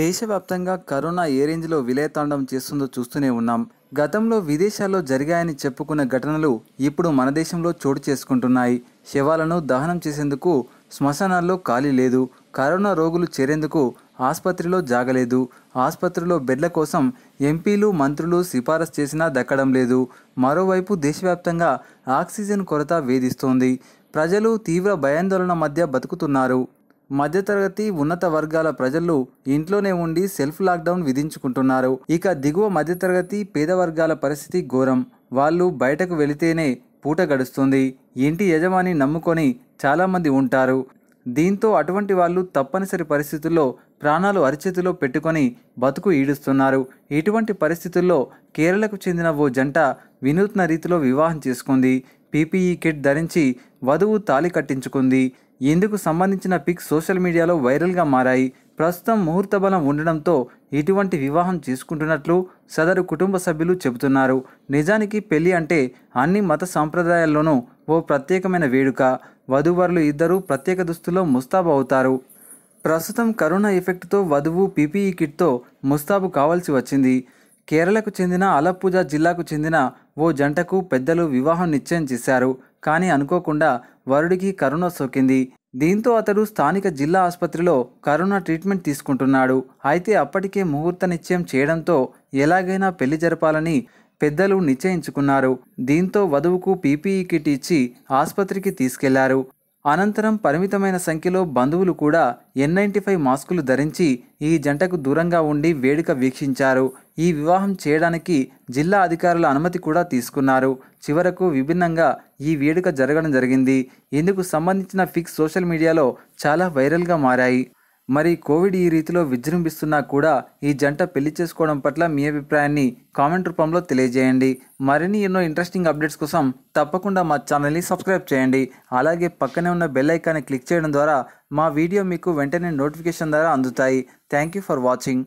దేశవ్యాప్తంగా కరోనా ఏ రేంజ్లో విలయతాండం చేస్తుందో చూస్తూనే ఉన్నాం గతంలో విదేశాల్లో జరిగాయని చెప్పుకున్న ఘటనలు ఇప్పుడు మన దేశంలో చోటు చేసుకుంటున్నాయి శవాలను దహనం చేసేందుకు శ్మశానాల్లో ఖాళీ లేదు కరోనా రోగులు చేరేందుకు ఆసుపత్రిలో జాగలేదు ఆసుపత్రిలో బెడ్ల కోసం ఎంపీలు మంత్రులు సిఫారసు చేసినా దక్కడం లేదు మరోవైపు దేశవ్యాప్తంగా ఆక్సిజన్ కొరత వేధిస్తోంది ప్రజలు తీవ్ర భయాందోళన మధ్య బతుకుతున్నారు మధ్యతరగతి ఉన్నత వర్గాల ప్రజలు ఇంట్లోనే ఉండి సెల్ఫ్ లాక్డౌన్ విధించుకుంటున్నారు ఇక దిగువ మధ్యతరగతి పేద వర్గాల పరిస్థితి ఘోరం వాళ్ళు బయటకు వెళితేనే పూట గడుస్తుంది ఇంటి యజమాని నమ్ముకొని చాలామంది ఉంటారు దీంతో అటువంటి వాళ్ళు తప్పనిసరి పరిస్థితుల్లో ప్రాణాలు అరిచేతిలో పెట్టుకొని బతుకు ఈడుస్తున్నారు ఇటువంటి పరిస్థితుల్లో కేరళకు చెందిన ఓ జంట వినూత్న రీతిలో వివాహం చేసుకుంది పీపీఈ కిట్ ధరించి వధువు తాలి కట్టించుకుంది ఎందుకు సంబంధించిన పిక్ సోషల్ మీడియాలో వైరల్గా మారాయి ప్రస్తుతం ముహూర్త బలం ఉండడంతో ఇటువంటి వివాహం చేసుకుంటున్నట్లు సదరు కుటుంబ సభ్యులు చెబుతున్నారు నిజానికి పెళ్లి అంటే అన్ని మత సాంప్రదాయాల్లోనూ ఓ ప్రత్యేకమైన వేడుక వధూవరులు ఇద్దరూ ప్రత్యేక దుస్తుల్లో ముస్తాబు అవుతారు ప్రస్తుతం కరోనా ఎఫెక్ట్తో వధువు పీపీఈ కిట్తో ముస్తాబు కావాల్సి వచ్చింది కేరళకు చెందిన అలప్పూజ జిల్లాకు చెందిన ఓ జంటకు పెద్దలు వివాహం నిశ్చయం చేశారు కానీ అనుకోకుండా వరుడికి కరోనా సోకింది దీంతో అతడు స్థానిక జిల్లా ఆసుపత్రిలో కరోనా ట్రీట్మెంట్ తీసుకుంటున్నాడు అయితే అప్పటికే ముహూర్త నిశ్చయం చేయడంతో ఎలాగైనా పెళ్లి జరపాలని పెద్దలు నిశ్చయించుకున్నారు దీంతో వధువుకు పీపీఈ కిట్ ఇచ్చి ఆసుపత్రికి తీసుకెళ్లారు అనంతరం పరిమితమైన సంఖ్యలో బంధువులు కూడా ఎన్ నైంటీ ఫైవ్ మాస్కులు ధరించి ఈ జంటకు దూరంగా ఉండి వేడుక వీక్షించారు ఈ వివాహం చేయడానికి జిల్లా అధికారుల అనుమతి కూడా తీసుకున్నారు చివరకు విభిన్నంగా ఈ వేడుక జరగడం జరిగింది ఇందుకు సంబంధించిన ఫిక్స్ సోషల్ మీడియాలో చాలా వైరల్గా మారాయి మరి కోవిడ్ ఈ రీతిలో విజృంభిస్తున్నా కూడా ఈ జంట పెళ్లి చేసుకోవడం పట్ల మీ అభిప్రాయాన్ని కామెంట్ రూపంలో తెలియజేయండి మరిన్ని ఎన్నో ఇంట్రెస్టింగ్ అప్డేట్స్ కోసం తప్పకుండా మా ఛానల్ని సబ్స్క్రైబ్ చేయండి అలాగే పక్కనే ఉన్న బెల్ ఐకాన్ని క్లిక్ చేయడం ద్వారా మా వీడియో మీకు వెంటనే నోటిఫికేషన్ ద్వారా అందుతాయి థ్యాంక్ యూ ఫర్ వాచింగ్